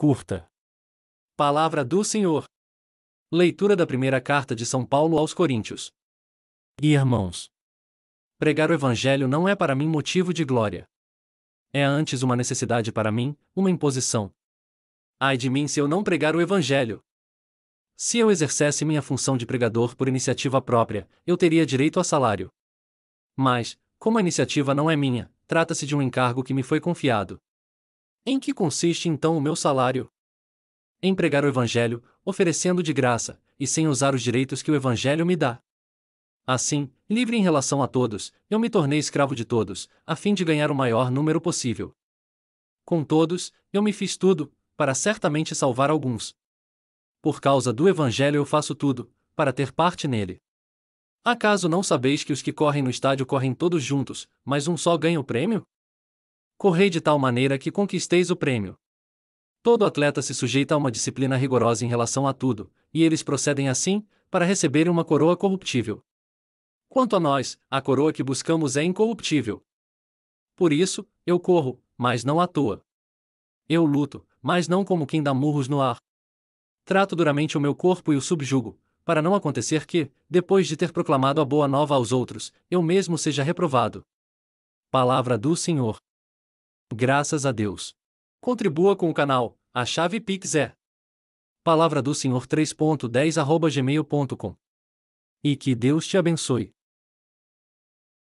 curta. Palavra do Senhor. Leitura da primeira carta de São Paulo aos Coríntios. irmãos, pregar o Evangelho não é para mim motivo de glória. É antes uma necessidade para mim, uma imposição. Ai de mim se eu não pregar o Evangelho! Se eu exercesse minha função de pregador por iniciativa própria, eu teria direito a salário. Mas, como a iniciativa não é minha, trata-se de um encargo que me foi confiado. Em que consiste então o meu salário? Em pregar o Evangelho, oferecendo de graça, e sem usar os direitos que o Evangelho me dá. Assim, livre em relação a todos, eu me tornei escravo de todos, a fim de ganhar o maior número possível. Com todos, eu me fiz tudo, para certamente salvar alguns. Por causa do Evangelho eu faço tudo, para ter parte nele. Acaso não sabeis que os que correm no estádio correm todos juntos, mas um só ganha o prêmio? correi de tal maneira que conquisteis o prêmio. Todo atleta se sujeita a uma disciplina rigorosa em relação a tudo, e eles procedem assim, para receberem uma coroa corruptível. Quanto a nós, a coroa que buscamos é incorruptível. Por isso, eu corro, mas não à toa. Eu luto, mas não como quem dá murros no ar. Trato duramente o meu corpo e o subjugo, para não acontecer que, depois de ter proclamado a boa nova aos outros, eu mesmo seja reprovado. Palavra do Senhor. Graças a Deus. Contribua com o canal, a chave Pix é palavra do senhor 3.10 gmail.com. E que Deus te abençoe.